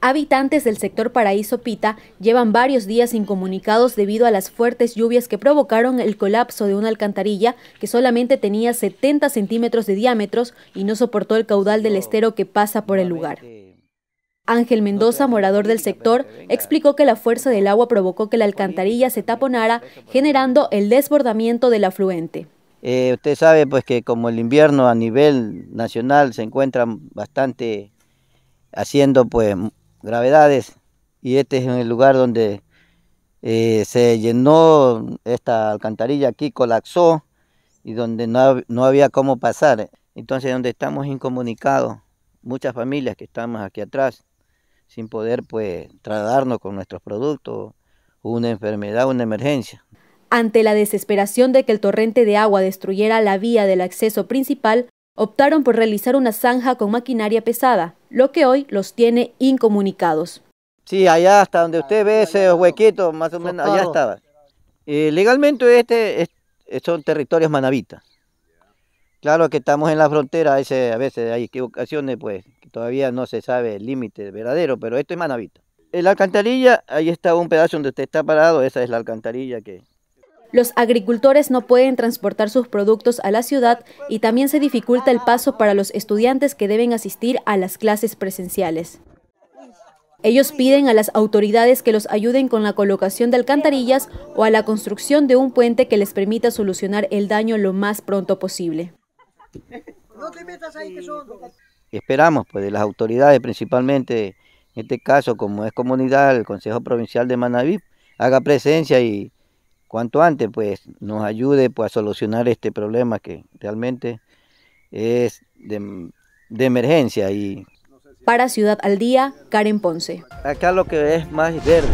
Habitantes del sector Paraíso Pita llevan varios días incomunicados debido a las fuertes lluvias que provocaron el colapso de una alcantarilla que solamente tenía 70 centímetros de diámetros y no soportó el caudal del estero que pasa por el lugar. Ángel Mendoza, morador del sector, explicó que la fuerza del agua provocó que la alcantarilla se taponara, generando el desbordamiento del afluente. Eh, usted sabe pues que como el invierno a nivel nacional se encuentra bastante haciendo pues gravedades y este es el lugar donde eh, se llenó esta alcantarilla aquí, colapsó y donde no, había cómo pasar. Entonces donde estamos incomunicados, muchas familias que estamos aquí atrás, sin poder pues trasladarnos con nuestros productos, una enfermedad, una emergencia. Ante la desesperación de que el torrente de agua destruyera la vía del acceso principal, optaron por realizar una zanja con maquinaria pesada, lo que hoy los tiene incomunicados. Sí, allá hasta donde usted ve ese huequito, más o menos, allá estaba. Eh, legalmente este son territorios manavitas. Claro que estamos en la frontera, a veces, a veces hay equivocaciones, pues todavía no se sabe el límite verdadero, pero esto es manabita. En la alcantarilla, ahí está un pedazo donde usted está parado, esa es la alcantarilla que, los agricultores no pueden transportar sus productos a la ciudad y también se dificulta el paso para los estudiantes que deben asistir a las clases presenciales. Ellos piden a las autoridades que los ayuden con la colocación de alcantarillas o a la construcción de un puente que les permita solucionar el daño lo más pronto posible. que Esperamos pues las autoridades principalmente en este caso como es comunidad el Consejo Provincial de Manaví haga presencia y cuanto antes pues nos ayude pues, a solucionar este problema que realmente es de, emergencia y para Ciudad al Día, Karen Ponce. Acá lo que es más verde.